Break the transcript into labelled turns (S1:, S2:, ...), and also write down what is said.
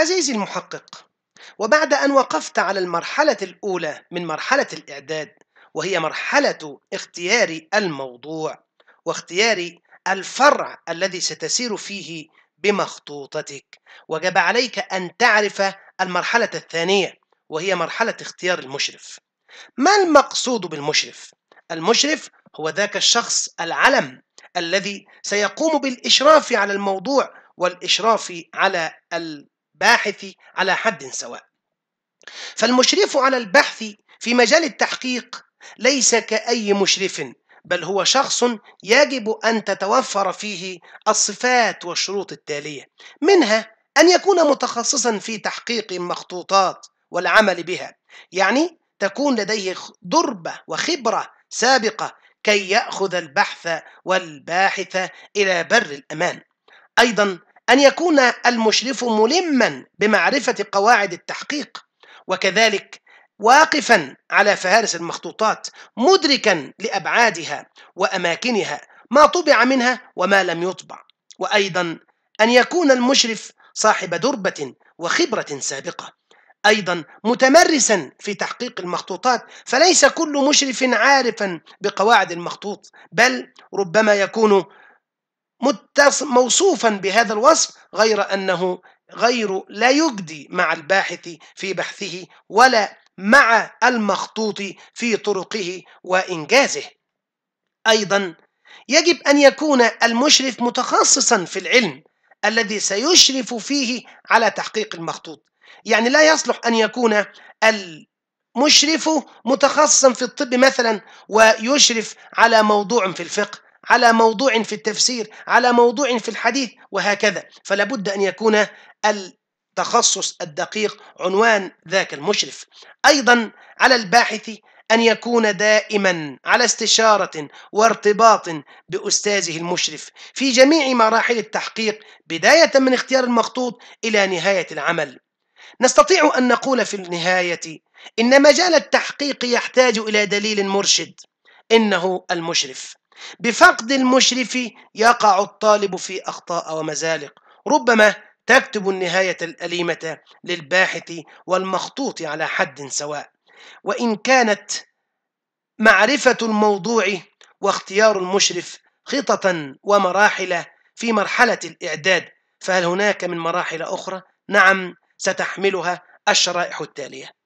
S1: عزيزي المحقق وبعد أن وقفت على المرحلة الأولى من مرحلة الإعداد وهي مرحلة اختيار الموضوع واختيار الفرع الذي ستسير فيه بمخطوطتك وجب عليك أن تعرف المرحلة الثانية وهي مرحلة اختيار المشرف ما المقصود بالمشرف؟ المشرف هو ذاك الشخص العلم الذي سيقوم بالإشراف على الموضوع والإشراف على الباحث على حد سواء فالمشرف على البحث في مجال التحقيق ليس كأي مشرف بل هو شخص يجب أن تتوفر فيه الصفات والشروط التالية منها أن يكون متخصصا في تحقيق مخطوطات والعمل بها يعني تكون لديه دربة وخبرة سابقة كي يأخذ البحث والباحث إلى بر الأمان أيضا أن يكون المشرف ملما بمعرفة قواعد التحقيق وكذلك واقفا على فهارس المخطوطات مدركا لأبعادها وأماكنها ما طبع منها وما لم يطبع وأيضا أن يكون المشرف صاحب دربة وخبرة سابقة أيضا متمرسا في تحقيق المخطوطات فليس كل مشرف عارفا بقواعد المخطوط بل ربما يكون موصوفا بهذا الوصف غير أنه غير لا يجدي مع الباحث في بحثه ولا مع المخطوط في طرقه وإنجازه أيضا يجب أن يكون المشرف متخصصا في العلم الذي سيشرف فيه على تحقيق المخطوط يعني لا يصلح أن يكون المشرف متخصصا في الطب مثلا ويشرف على موضوع في الفقه على موضوع في التفسير على موضوع في الحديث وهكذا فلا بد أن يكون التخصص الدقيق عنوان ذاك المشرف أيضا على الباحث أن يكون دائما على استشارة وارتباط بأستاذه المشرف في جميع مراحل التحقيق بداية من اختيار المخطوط إلى نهاية العمل نستطيع أن نقول في النهاية إن مجال التحقيق يحتاج إلى دليل مرشد إنه المشرف بفقد المشرف يقع الطالب في أخطاء ومزالق ربما تكتب النهاية الأليمة للباحث والمخطوط على حد سواء وإن كانت معرفة الموضوع واختيار المشرف خططا ومراحل في مرحلة الإعداد فهل هناك من مراحل أخرى؟ نعم ستحملها الشرائح التالية